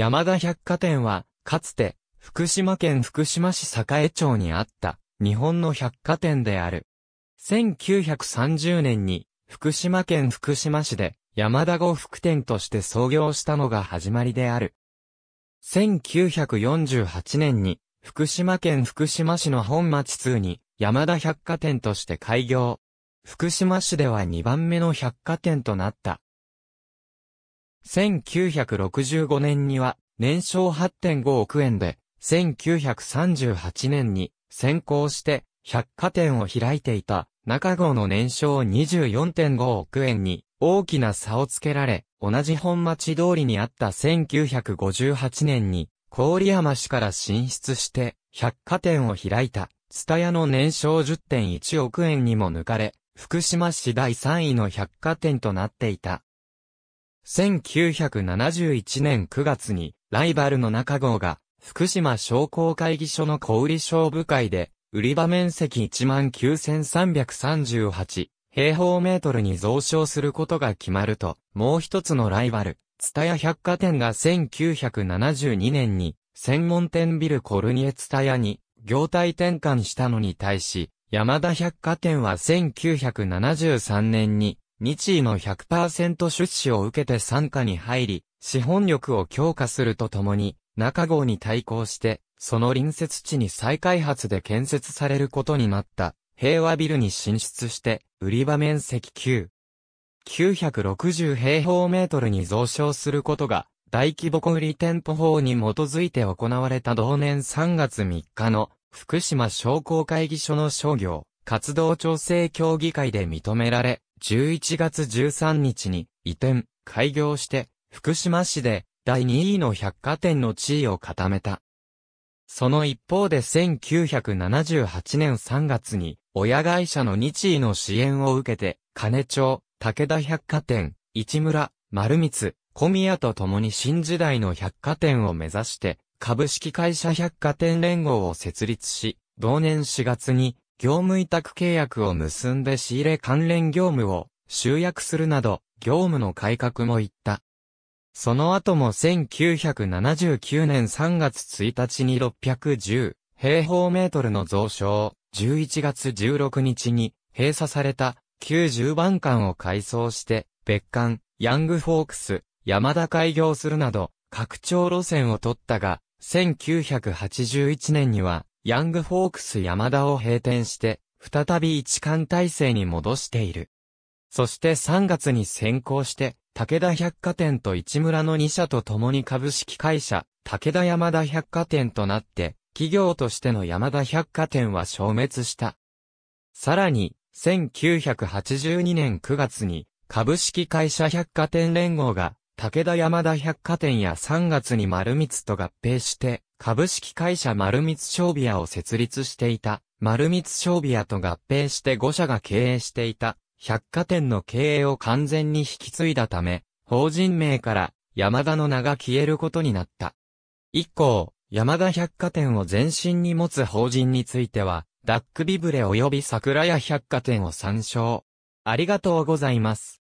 山田百貨店は、かつて、福島県福島市栄町にあった、日本の百貨店である。1930年に、福島県福島市で、山田呉服店として創業したのが始まりである。1948年に、福島県福島市の本町通に、山田百貨店として開業。福島市では2番目の百貨店となった。1965年には年商8.5億円で、1938年に先行して百貨店を開いていた中郷の年商24.5億円に大きな差をつけられ、同じ本町通りにあった1958年に郡山市から進出して百貨店を開いた、蔦屋の年商10.1億円にも抜かれ、福島市第3位の百貨店となっていた。1971年9月に、ライバルの中郷が、福島商工会議所の小売商部会で、売り場面積19,338平方メートルに増床することが決まると、もう一つのライバル、タ屋百貨店が1972年に、専門店ビルコルニエタ屋に、業態転換したのに対し、山田百貨店は1973年に、日医の100%出資を受けて参加に入り、資本力を強化するとともに、中郷に対抗して、その隣接地に再開発で建設されることになった、平和ビルに進出して、売り場面積9。960平方メートルに増床することが、大規模小売店舗法に基づいて行われた同年3月3日の、福島商工会議所の商業、活動調整協議会で認められ、11月13日に移転、開業して、福島市で第2位の百貨店の地位を固めた。その一方で1978年3月に、親会社の日位の支援を受けて、金町、武田百貨店、市村、丸光、小宮と共に新時代の百貨店を目指して、株式会社百貨店連合を設立し、同年4月に業務委託契約を結んで仕入れ関連業務を集約するなど、業務の改革も行った。その後も1979年3月1日に610平方メートルの増床、11月16日に閉鎖された90番館を改装して別館、ヤングフォークス、山田開業するなど拡張路線を取ったが、1981年にはヤングフォークス山田を閉店して、再び一貫体制に戻している。そして3月に先行して、武田百貨店と市村の2社と共に株式会社、武田山田百貨店となって、企業としての山田百貨店は消滅した。さらに、1982年9月に、株式会社百貨店連合が、武田山田百貨店や3月に丸光と合併して、株式会社丸光商ビ屋を設立していた、丸光商ビ屋と合併して5社が経営していた、百貨店の経営を完全に引き継いだため、法人名から山田の名が消えることになった。以降、山田百貨店を前身に持つ法人については、ダックビブレ及び桜屋百貨店を参照。ありがとうございます。